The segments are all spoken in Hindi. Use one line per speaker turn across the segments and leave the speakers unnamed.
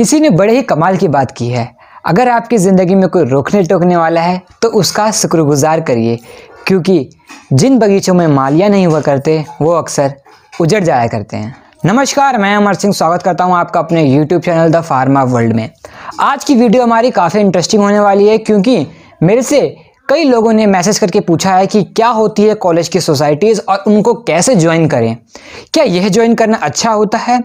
किसी ने बड़े ही कमाल की बात की है अगर आपकी ज़िंदगी में कोई रोकने टोकने वाला है तो उसका शुक्रगुजार करिए क्योंकि जिन बगीचों में मालियाँ नहीं हुआ करते वो अक्सर उजड़ जाया करते हैं नमस्कार मैं अमर सिंह स्वागत करता हूं आपका अपने YouTube channel the pharma world में आज की वीडियो हमारी काफ़ी इंटरेस्टिंग होने वाली है क्योंकि मेरे से कई लोगों ने मैसेज करके पूछा है कि क्या होती है कॉलेज की सोसाइटीज़ और उनको कैसे ज्वाइन करें क्या यह ज्वाइन करना अच्छा होता है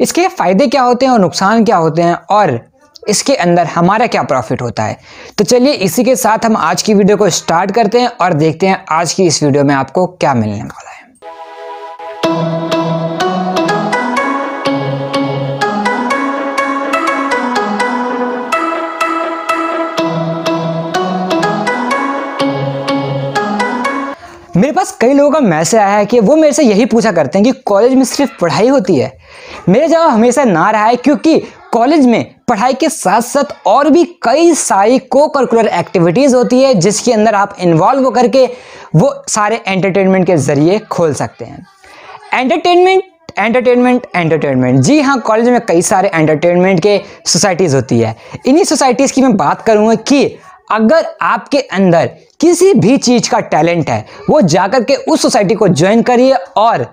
इसके फ़ायदे क्या होते हैं और नुकसान क्या होते हैं और इसके अंदर हमारा क्या प्रॉफिट होता है तो चलिए इसी के साथ हम आज की वीडियो को स्टार्ट करते हैं और देखते हैं आज की इस वीडियो में आपको क्या मिलने वाला है कई लोगों का मैसेज आया है कि वो मेरे से यही पूछा करते हैं कि कॉलेज में सिर्फ पढ़ाई होती है मेरे जवाब हमेशा ना रहा है क्योंकि कॉलेज में पढ़ाई के साथ साथ और भी कई सारी को करिकुलर एक्टिविटीज़ होती है जिसके अंदर आप इन्वॉल्व होकर के वो सारे एंटरटेनमेंट के ज़रिए खोल सकते हैं एंटरटेनमेंट एंटरटेनमेंट एंटरटेनमेंट जी हाँ कॉलेज में कई सारे एंटरटेनमेंट के सोसाइटीज़ होती है इन्हीं सोसाइटीज़ की मैं बात करूँगा कि अगर आपके अंदर किसी भी चीज का टैलेंट है वो जाकर के उस सोसाइटी को ज्वाइन करिए और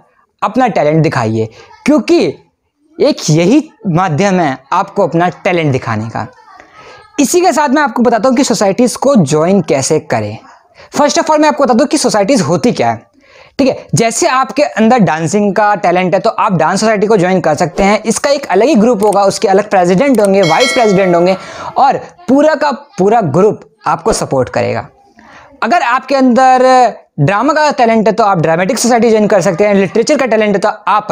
अपना टैलेंट दिखाइए क्योंकि एक यही माध्यम है आपको अपना टैलेंट दिखाने का इसी के साथ मैं आपको बताता हूँ कि सोसाइटीज़ को ज्वाइन कैसे करें फर्स्ट ऑफ ऑल मैं आपको बता दूँ कि सोसाइटीज़ होती क्या है ठीक है जैसे आपके अंदर डांसिंग का टैलेंट है तो आप डांस सोसाइटी को ज्वाइन कर सकते हैं इसका एक अलग ही ग्रुप होगा उसके अलग प्रेसिडेंट होंगे वाइस प्रेसिडेंट होंगे और पूरा का पूरा ग्रुप आपको सपोर्ट करेगा अगर आपके अंदर ड्रामा का टैलेंट है तो आप ड्रामेटिक सोसाइटी ज्वाइन कर सकते हैं लिटरेचर का टैलेंट है तो आप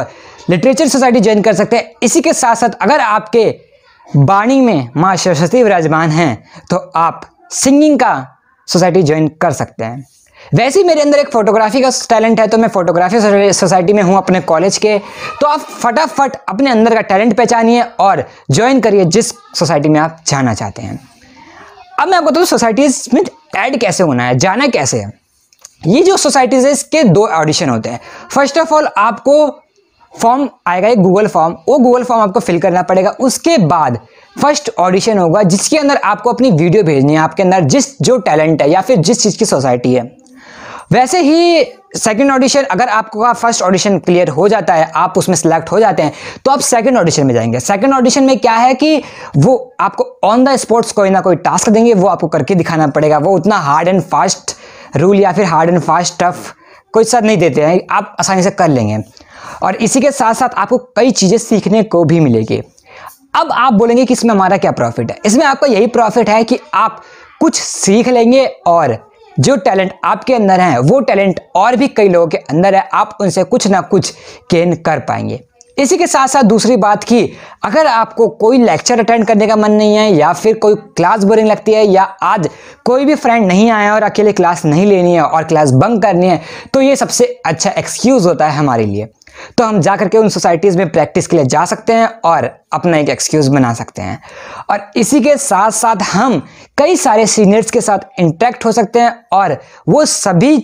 लिटरेचर सोसाइटी ज्वाइन कर सकते हैं इसी के साथ साथ अगर आपके वाणी में माँ सरस्वती विराजमान हैं तो आप सिंगिंग का सोसाइटी ज्वाइन कर सकते हैं वैसे ही मेरे अंदर एक फोटोग्राफी का टैलेंट है तो मैं फोटोग्राफी सोसाइटी में हूँ अपने कॉलेज के तो आप फटाफट अपने अंदर का टैलेंट पहचानिए और ज्वाइन करिए जिस सोसाइटी में आप जाना चाहते हैं अब मैं आपको बताऊँ सोसाइटीज में ऐड कैसे होना है जाना कैसे है ये जो सोसाइटीज है इसके दो ऑडिशन होते हैं फर्स्ट ऑफ ऑल आपको फॉर्म आएगा एक गूगल फॉर्म वो गूगल फॉर्म आपको फिल करना पड़ेगा उसके बाद फर्स्ट ऑडिशन होगा जिसके अंदर आपको अपनी वीडियो भेजनी है आपके अंदर जिस जो टैलेंट है या फिर जिस चीज़ की सोसाइटी है वैसे ही सेकंड ऑडिशन अगर आपका फर्स्ट ऑडिशन क्लियर हो जाता है आप उसमें सेलेक्ट हो जाते हैं तो आप सेकंड ऑडिशन में जाएंगे सेकंड ऑडिशन में क्या है कि वो आपको ऑन द स्पॉट्स कोई ना कोई टास्क देंगे वो आपको करके दिखाना पड़ेगा वो उतना हार्ड एंड फास्ट रूल या फिर हार्ड एंड फास्ट टफ कोई सर नहीं देते हैं आप आसानी से कर लेंगे और इसी के साथ साथ आपको कई चीज़ें सीखने को भी मिलेगी अब आप बोलेंगे कि इसमें हमारा क्या प्रॉफिट है इसमें आपका यही प्रॉफिट है कि आप कुछ सीख लेंगे और जो टैलेंट आपके अंदर है वो टैलेंट और भी कई लोगों के अंदर है आप उनसे कुछ ना कुछ गेन कर पाएंगे इसी के साथ साथ दूसरी बात की अगर आपको कोई लेक्चर अटेंड करने का मन नहीं है या फिर कोई क्लास बोरिंग लगती है या आज कोई भी फ्रेंड नहीं आया और अकेले क्लास नहीं लेनी है और क्लास बंक करनी है तो ये सबसे अच्छा एक्सक्यूज़ होता है हमारे लिए तो हम जाकर के उन सोसाइटीज़ में प्रैक्टिस के लिए जा सकते हैं और अपना एक एक्सक्यूज़ बना सकते हैं और इसी के साथ साथ हम कई सारे सीनियर्स के साथ इंटरेक्ट हो सकते हैं और वो सभी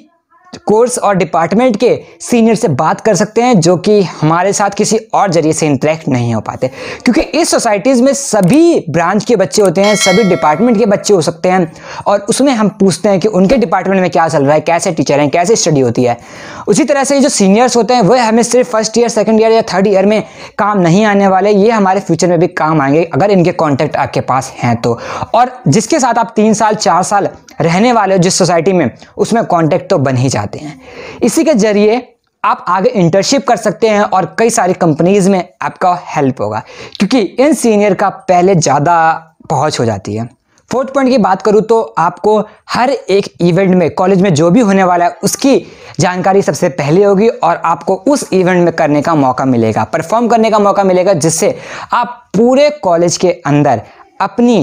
कोर्स और डिपार्टमेंट के सीनियर से बात कर सकते हैं जो कि हमारे साथ किसी और जरिए से इंटरेक्ट नहीं हो पाते क्योंकि इस सोसाइटीज़ में सभी ब्रांच के बच्चे होते हैं सभी डिपार्टमेंट के बच्चे हो सकते हैं और उसमें हम पूछते हैं कि उनके डिपार्टमेंट में क्या चल रहा है कैसे टीचर हैं कैसे स्टडी होती है उसी तरह से जो सीनियर्स होते हैं वह हमें सिर्फ फर्स्ट ईयर सेकेंड ईयर या थर्ड ईयर में काम नहीं आने वाले ये हमारे फ्यूचर में भी काम आएंगे अगर इनके कॉन्टैक्ट आपके पास हैं तो और जिसके साथ आप तीन साल चार साल रहने वाले हो जिस सोसाइटी में उसमें कॉन्टैक्ट तो बन ही जाए चाहते हैं इसी के जरिए आप आगे इंटर्नशिप कर सकते हैं और कई सारी कंपनीज में आपका हेल्प होगा क्योंकि इन सीनियर का पहले ज़्यादा पहुंच हो जाती है फोर्थ पॉइंट की बात करूँ तो आपको हर एक इवेंट में कॉलेज में जो भी होने वाला है उसकी जानकारी सबसे पहले होगी और आपको उस इवेंट में करने का मौका मिलेगा परफॉर्म करने का मौका मिलेगा जिससे आप पूरे कॉलेज के अंदर अपनी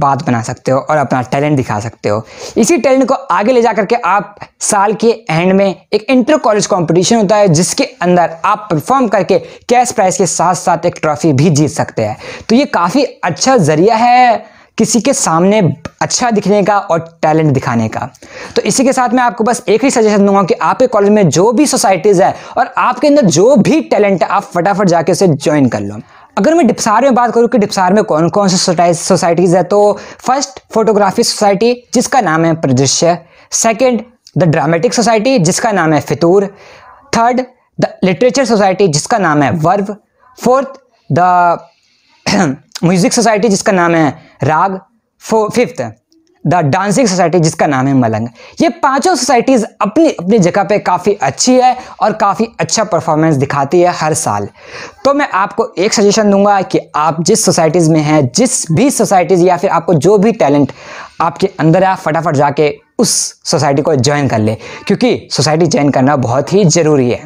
बात बना सकते हो और अपना टैलेंट दिखा सकते हो इसी टैलेंट को आगे ले जा करके आप साल के एंड में एक इंटर कॉलेज कंपटीशन होता है जिसके अंदर आप परफॉर्म करके कैश प्राइज के साथ साथ एक ट्रॉफी भी जीत सकते हैं तो ये काफ़ी अच्छा जरिया है किसी के सामने अच्छा दिखने का और टैलेंट दिखाने का तो इसी के साथ मैं आपको बस एक ही सजेशन दूंगा कि आपके कॉलेज में जो भी सोसाइटीज़ है और आपके अंदर जो भी टैलेंट है आप फटाफट जाके उसे ज्वाइन कर लो अगर मैं डिप्सार में बात करूँ कि डिप्सार में कौन कौन से सोसाइटीज़ है तो फर्स्ट फोटोग्राफी सोसाइटी जिसका नाम है Pradrishya second the dramatic society जिसका नाम है फितूर थर्ड द लिटरेचर सोसाइटी जिसका नाम है verve fourth the music society जिसका नाम है राग फिफ्थ द डांसिंग सोसाइटी जिसका नाम है मलंग ये पांचों सोसाइटीज़ अपनी अपनी जगह पे काफ़ी अच्छी है और काफ़ी अच्छा परफॉर्मेंस दिखाती है हर साल तो मैं आपको एक सजेशन दूंगा कि आप जिस सोसाइटीज़ में हैं जिस भी सोसाइटीज़ या फिर आपको जो भी टैलेंट आपके अंदर है फटाफट जाके उस सोसाइटी को ज्वाइन कर ले क्योंकि सोसाइटी ज्वाइन करना बहुत ही ज़रूरी है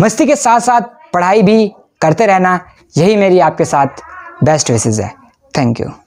मस्ती के साथ साथ पढ़ाई भी करते रहना यही मेरी आपके साथ बेस्ट विशेज़ है थैंक यू